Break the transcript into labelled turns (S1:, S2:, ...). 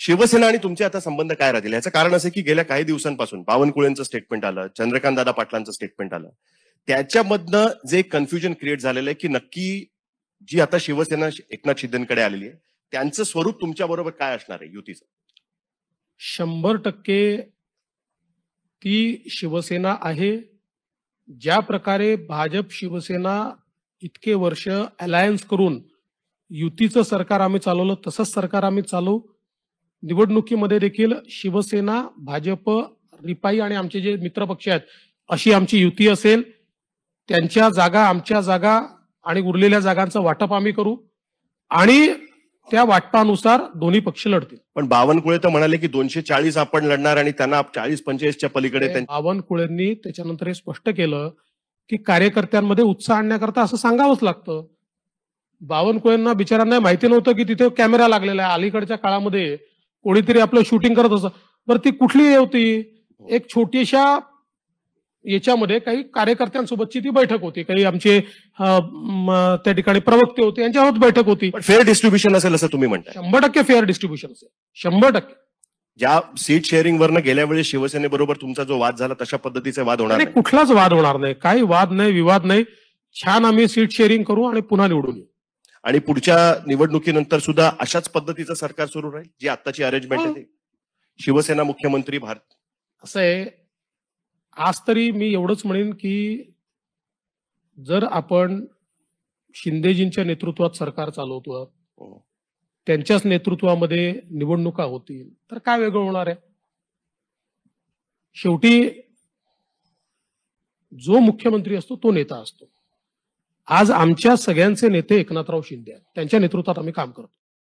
S1: शिवसेना आणि तुमचे आता संबंध काय राहतील याचं कारण असं की गेल्या काही दिवसांपासून बावनकुळेंचं स्टेटमेंट आलं चंद्रकांत दादा पाटलांचं स्टेटमेंट आलं त्याच्यामधनं जे कन्फ्युजन क्रिएट झालेलं आहे की नक्की जी आता शिवसेना एकनाथ शिंदेकडे आलेली आहे त्यांचं स्वरूप तुमच्या बरोबर काय
S2: असणार आहे युतीचं शंभर टक्के ती शिवसेना आहे ज्या प्रकारे भाजप शिवसेना इतके वर्ष अलायन्स करून युतीचं सरकार आम्ही चालवलं तसंच सरकार आम्ही चालवू निवडणुकीमध्ये देखील शिवसेना भाजप रिपाई आणि आमचे जे मित्र पक्ष आहेत अशी आमची युती असेल त्यांच्या जागा आमच्या जागा आणि उरलेल्या जागांचं वाटप आम्ही करू आणि त्या वाटपानुसार दोन्ही पक्ष
S1: लढतील पण बावनकुळे तर म्हणाले की दोनशे चाळीस आपण लढणार आणि त्यांना चाळीस पंचेचाळीसच्या पलीकडे
S2: बावनकुळेंनी त्याच्यानंतर हे स्पष्ट केलं की कार्यकर्त्यांमध्ये उत्साह आणण्याकरता असं सांगावंच लागतं बावनकुळेंना बिचारांना माहिती नव्हतं की तिथे कॅमेरा लागलेला आहे अलीकडच्या काळामध्ये कोणीतरी आपलं शूटिंग करत असं बरं ती कुठली होती एक छोटीशा याच्यामध्ये काही कार्यकर्त्यांसोबतची ती बैठक होती काही आमचे त्या ठिकाणी प्रवक्ते होते यांच्यासोबत बैठक होती फेअर डिस्ट्रीब्युशन असेल असं तुम्ही म्हणता शंभर टक्के फेअर डिस्ट्रीब्युशन असेल शंभर टक्के
S1: ज्या सीट शेअरिंग वरनं गेल्या वेळेस शिवसेनेबरोबर तुमचा जो वाद झाला तशा पद्धतीचा वाद होणार
S2: नाही कुठलाच वाद होणार नाही काही वाद नाही विवाद नाही छान आम्ही सीट शेअरिंग करू आणि पुन्हा निवडून येऊ आणि पुढच्या निवडणुकीनंतर सुद्धा अशाच पद्धतीचं सरकार सुरू राहील
S1: जी आताची अरेंजमेंट आहे हो. शिवसेना मुख्यमंत्री भारत
S2: असं आहे आज तरी मी एवढंच म्हणेन की जर आपण शिंदेजींच्या नेतृत्वात सरकार चालवतो हो. त्यांच्याच नेतृत्वामध्ये निवडणुका होतील तर काय वेगळं होणार आहे शेवटी जो मुख्यमंत्री असतो तो नेता असतो आज आमच्या सगळ्यांचे नेते एकनाथराव शिंदे आहेत त्यांच्या नेतृत्वात आम्ही काम करतो